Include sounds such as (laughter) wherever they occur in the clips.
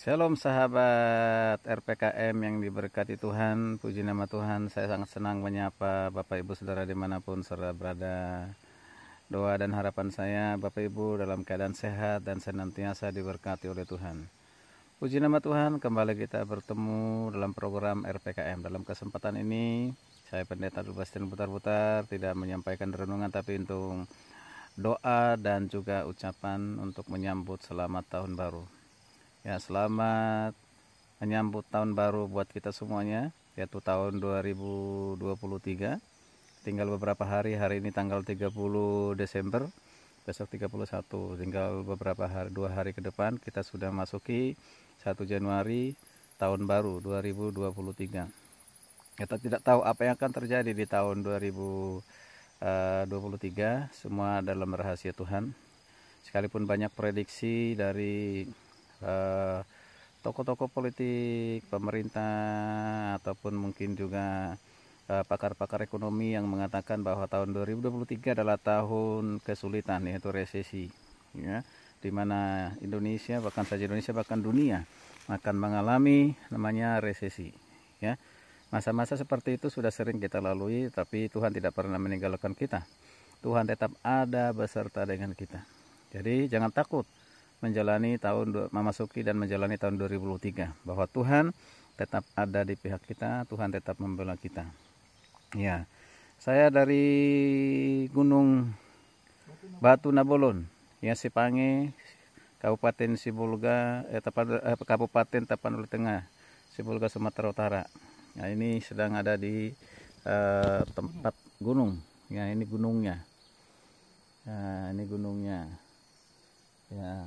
Shalom sahabat RPKM yang diberkati Tuhan Puji nama Tuhan Saya sangat senang menyapa Bapak Ibu Saudara dimanapun saudara berada Doa dan harapan saya Bapak Ibu dalam keadaan sehat dan senantiasa diberkati oleh Tuhan Puji nama Tuhan kembali kita bertemu dalam program RPKM Dalam kesempatan ini saya pendeta Dubastin Putar-Putar tidak menyampaikan renungan tapi untuk doa dan juga ucapan untuk menyambut selamat tahun baru Ya, selamat menyambut tahun baru buat kita semuanya, yaitu tahun 2023. Tinggal beberapa hari, hari ini tanggal 30 Desember, besok 31. Tinggal beberapa hari, dua hari ke depan kita sudah masuki 1 Januari tahun baru 2023. Kita ya, tidak tahu apa yang akan terjadi di tahun 2023, eh, semua dalam rahasia Tuhan. Sekalipun banyak prediksi dari Eh, tokoh-tokoh eh, politik, pemerintah ataupun mungkin juga eh, pakar-pakar eh, ekonomi yang mengatakan bahwa tahun 2023 adalah tahun kesulitan yaitu resesi ya di mana Indonesia bahkan saja Indonesia bahkan dunia akan mengalami namanya resesi ya. Masa-masa seperti itu sudah sering kita lalui, tapi Tuhan tidak pernah meninggalkan kita. Tuhan tetap ada beserta dengan kita. Jadi jangan takut menjalani tahun memasuki dan menjalani tahun 2003 bahwa Tuhan tetap ada di pihak kita, Tuhan tetap membela kita. Ya. Saya dari Gunung Batu Nabolon, ya Sipange, Kabupaten Sibolga, eh, Tapan, eh, Kabupaten Tapanuli Tengah, Sibolga Sumatera Utara. Nah, ini sedang ada di eh, tempat gunung. Ya, ini gunungnya. Nah, ini gunungnya. Ya.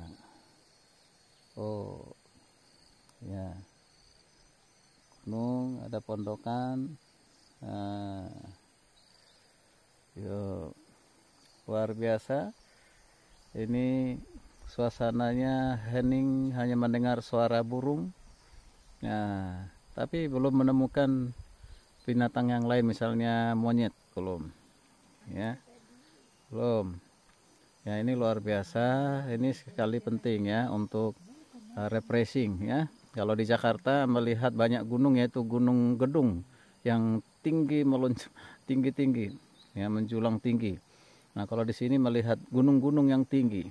Oh. Ya. Gunung, ada pondokan. Nah. Yuk. Luar biasa. Ini suasananya hening hanya mendengar suara burung. Nah, tapi belum menemukan binatang yang lain misalnya monyet belum. Ya. Belum ya ini luar biasa ini sekali penting ya untuk uh, refreshing ya kalau di Jakarta melihat banyak gunung yaitu gunung gedung yang tinggi meluncur (laughs) tinggi tinggi ya menjulang tinggi nah kalau di sini melihat gunung-gunung yang tinggi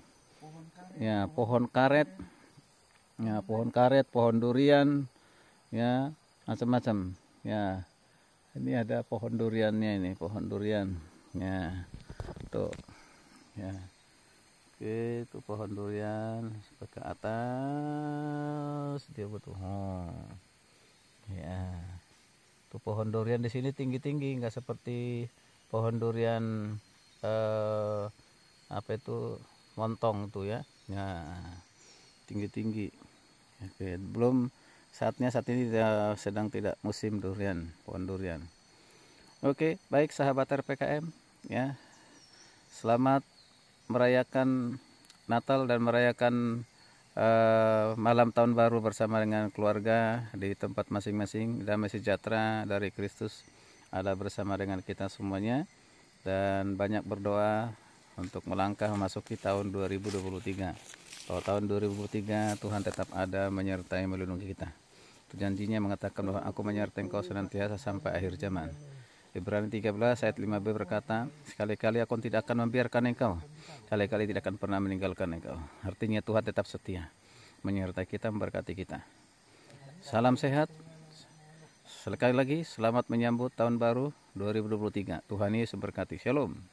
ya pohon karet ya pohon karet pohon durian ya macam-macam ya ini ada pohon duriannya ini pohon durian ya tuh ya Oke, itu pohon durian ke atas dia butuh. Hmm. Ya. itu pohon durian di sini tinggi-tinggi, nggak seperti pohon durian eh apa itu montong tuh ya. Ya. Tinggi-tinggi. Oke, belum saatnya saat ini sedang tidak musim durian, pohon durian. Oke, baik sahabat RPKM ya. Selamat merayakan Natal dan merayakan uh, malam tahun baru bersama dengan keluarga di tempat masing-masing. Damai sejahtera dari Kristus ada bersama dengan kita semuanya dan banyak berdoa untuk melangkah memasuki tahun 2023. Kalau tahun 2023 Tuhan tetap ada menyertai melindungi kita. Janjinya mengatakan bahwa aku menyertai engkau senantiasa sampai akhir zaman. Ibrani 13 ayat 5b berkata, sekali-kali aku tidak akan membiarkan engkau, sekali kali tidak akan pernah meninggalkan engkau. Artinya Tuhan tetap setia, menyertai kita, memberkati kita. Salam sehat. Sekali lagi, selamat menyambut tahun baru 2023. Tuhan Yesus berkati. Shalom.